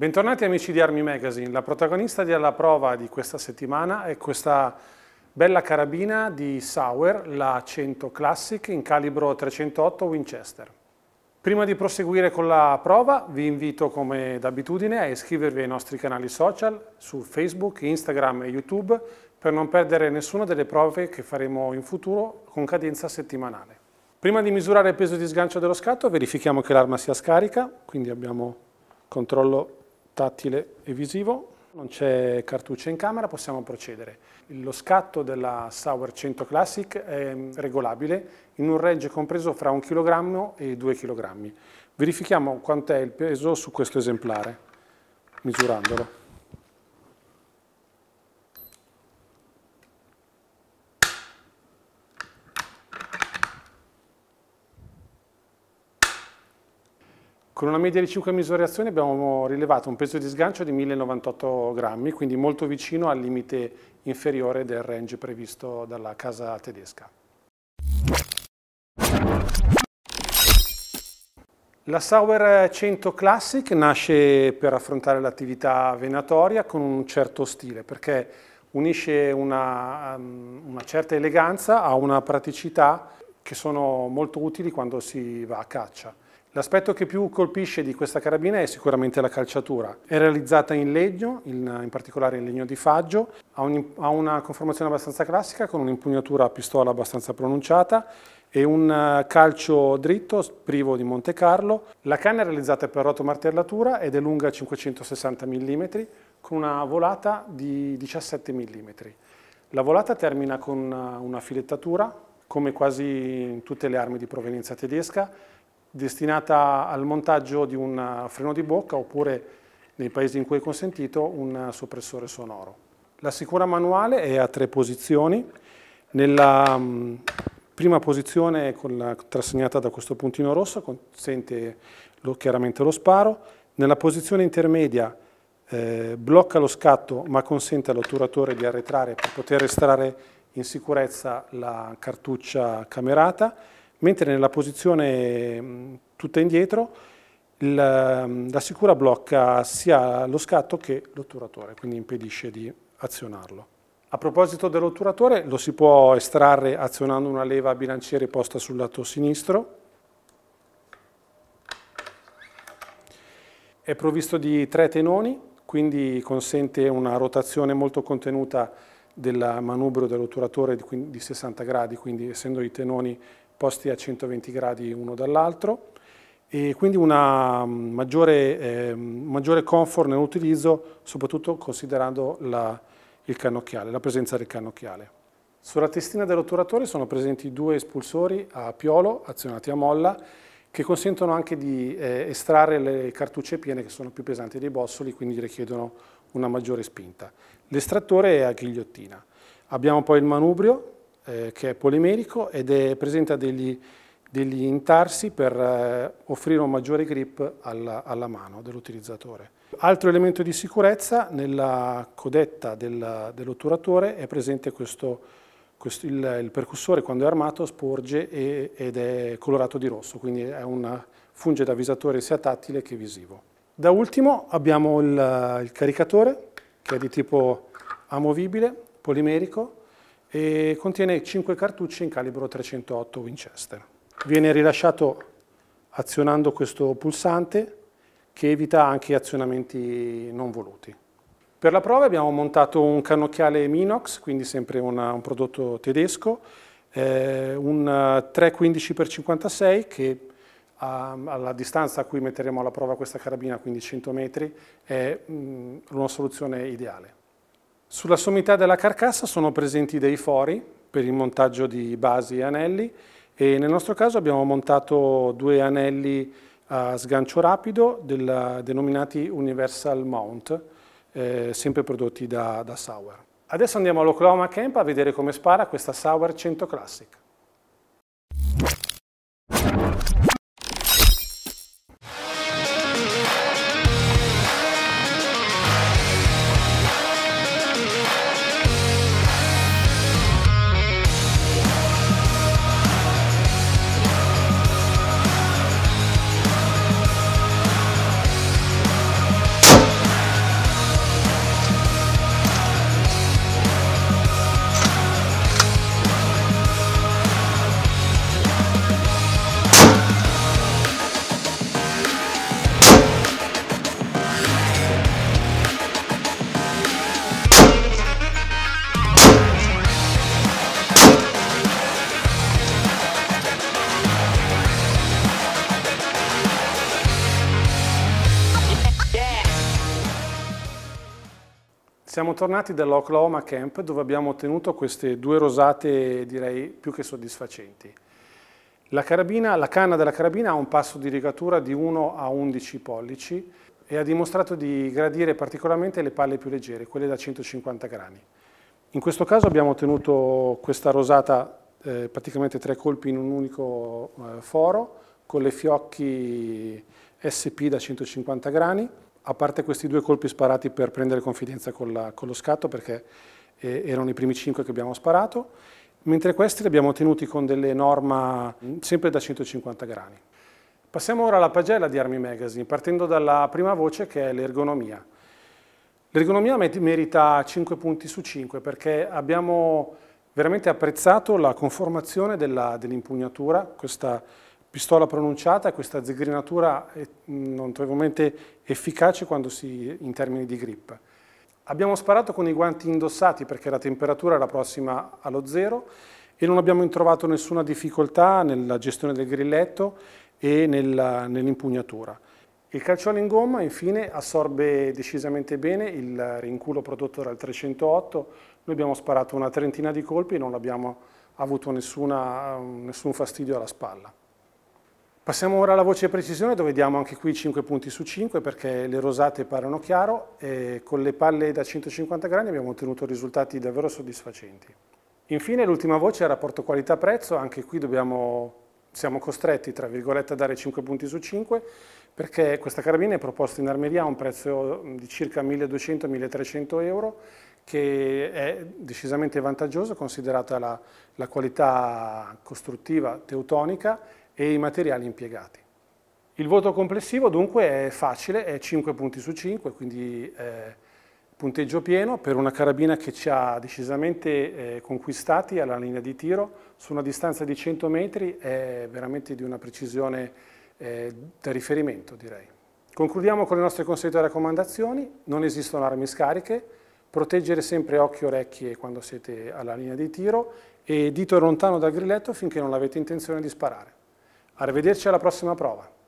Bentornati amici di Army Magazine, la protagonista della prova di questa settimana è questa bella carabina di Sauer, la 100 Classic in calibro 308 Winchester. Prima di proseguire con la prova vi invito come d'abitudine a iscrivervi ai nostri canali social su Facebook, Instagram e YouTube per non perdere nessuna delle prove che faremo in futuro con cadenza settimanale. Prima di misurare il peso di sgancio dello scatto verifichiamo che l'arma sia scarica, quindi abbiamo controllo tattile e visivo. Non c'è cartuccia in camera, possiamo procedere. Lo scatto della Sauer 100 Classic è mm, regolabile in un range compreso fra 1 kg e 2 kg. Verifichiamo quant'è il peso su questo esemplare, misurandolo. Con una media di 5 misurazioni abbiamo rilevato un peso di sgancio di 1098 grammi, quindi molto vicino al limite inferiore del range previsto dalla casa tedesca. La Sauer 100 Classic nasce per affrontare l'attività venatoria con un certo stile, perché unisce una, um, una, certa eleganza a una praticità che sono molto utili quando si va a caccia. L'aspetto che più colpisce di questa carabina è sicuramente la calciatura. È realizzata in legno, in, in particolare in legno di faggio, ha, un, ha, una conformazione abbastanza classica con un'impugnatura a pistola abbastanza pronunciata e un eh, calcio dritto privo di Monte Carlo. La canna è realizzata per rotomartellatura ed è lunga 560 mm con una volata di 17 mm. La volata termina con eh, una filettatura, come quasi in tutte le armi di provenienza tedesca, destinata al montaggio di un eh, freno di bocca oppure, nei paesi in cui è consentito, un eh, soppressore sonoro. La sicura manuale è a tre posizioni. Nella mm, prima posizione, la, trasegnata da questo puntino rosso, consente lo, chiaramente lo sparo. Nella posizione intermedia eh, blocca lo scatto ma consente all'otturatore di arretrare per poter estrarre in sicurezza la cartuccia camerata mentre nella posizione mm, tutta indietro la, mm, la sicura blocca sia lo scatto che l'otturatore, quindi impedisce di azionarlo. A proposito dell'otturatore, lo si può estrarre azionando una leva bilanciere posta sul lato sinistro. È provvisto di tre tenoni, quindi consente una rotazione molto contenuta del manubrio dell'otturatore di 60 gradi, quindi essendo i tenoni posti a 120 gradi uno dall'altro e quindi un mm, maggiore, eh, maggiore comfort nell'utilizzo, soprattutto considerando la, il cannocchiale, la presenza del cannocchiale. Sulla testina dell'otturatore sono presenti due espulsori a piolo azionati a molla che consentono anche di eh, estrarre le cartucce piene che sono più pesanti dei bossoli, quindi richiedono una maggiore spinta. L'estrattore è a ghigliottina. Abbiamo poi il manubrio eh, che è polimerico ed è, presenta degli, degli intarsi per eh, offrire un maggiore grip alla, alla mano dell'utilizzatore. Altro elemento di sicurezza, nella codetta del, dell'otturatore è presente questo, questo il, il, percussore quando è armato sporge e, ed è colorato di rosso, quindi è una, funge da avvisatore sia tattile che visivo. Da ultimo abbiamo il, il caricatore che è di tipo amovibile, polimerico, e contiene 5 cartucce in calibro 308 Winchester. Viene rilasciato azionando questo pulsante che evita anche azionamenti non voluti. Per la prova abbiamo montato un cannocchiale Minox, quindi sempre una, un prodotto tedesco, eh, un 315x56 che a, ehm, alla distanza a cui metteremo alla prova questa carabina, quindi 100 metri, è mh, mm, una soluzione ideale. Sulla sommità della carcassa sono presenti dei fori per il montaggio di basi e anelli e nel nostro caso abbiamo montato due anelli a sgancio rapido del, denominati Universal Mount, eh, sempre prodotti da, da Sauer. Adesso andiamo all'Oklahoma Camp a vedere come spara questa Sauer 100 Classic. Siamo tornati dall'Oklahoma Camp dove abbiamo ottenuto queste due rosate direi più che soddisfacenti. La, carabina, la canna della carabina ha un passo di rigatura di 1 a 11 pollici e ha dimostrato di gradire particolarmente le palle più leggere, quelle da 150 grani. In questo caso abbiamo ottenuto questa rosata, eh, praticamente tre colpi in un unico eh, foro, con le fiocchi SP da 150 grani, a parte questi due colpi sparati per prendere confidenza con, la, con lo scatto, perché eh, erano i primi cinque che abbiamo sparato, mentre questi li abbiamo tenuti con delle norma mm, sempre da 150 grani. Passiamo ora alla pagella di Army Magazine, partendo dalla prima voce che è l'ergonomia. L'ergonomia merita 5 punti su 5 perché abbiamo veramente apprezzato la conformazione dell'impugnatura, dell questa pistola pronunciata, questa zigrinatura è eh, notevolmente efficace si, in termini di grip. Abbiamo sparato con i guanti indossati perché la temperatura era prossima allo zero e non abbiamo trovato nessuna difficoltà nella gestione del grilletto e nell'impugnatura. Nell il calciolo in gomma infine assorbe decisamente bene il rinculo prodotto dal 308, noi abbiamo sparato una trentina di colpi e non abbiamo avuto nessuna, eh, nessun fastidio alla spalla. Passiamo ora alla voce precisione dove diamo anche qui 5 punti su 5 perché le rosate parlano chiaro e con le palle da 150 grani abbiamo ottenuto risultati davvero soddisfacenti. Infine l'ultima voce è il rapporto qualità-prezzo, anche qui dobbiamo, siamo costretti tra virgolette a dare 5 punti su 5 perché questa carabina è proposta in armeria a un prezzo di circa 1200-1300 euro che è decisamente vantaggioso considerata la, la qualità costruttiva teutonica e i materiali impiegati. Il voto complessivo dunque è facile, è 5 punti su 5, quindi eh, punteggio pieno per una carabina che ci ha decisamente eh, conquistati alla linea di tiro, su una distanza di 100 metri è veramente di una precisione eh, da riferimento direi. Concludiamo con le nostre consuete raccomandazioni, non esistono armi scariche, proteggere sempre occhi e orecchie quando siete alla linea di tiro e dito lontano dal grilletto finché non avete intenzione di sparare. Arrivederci alla prossima prova.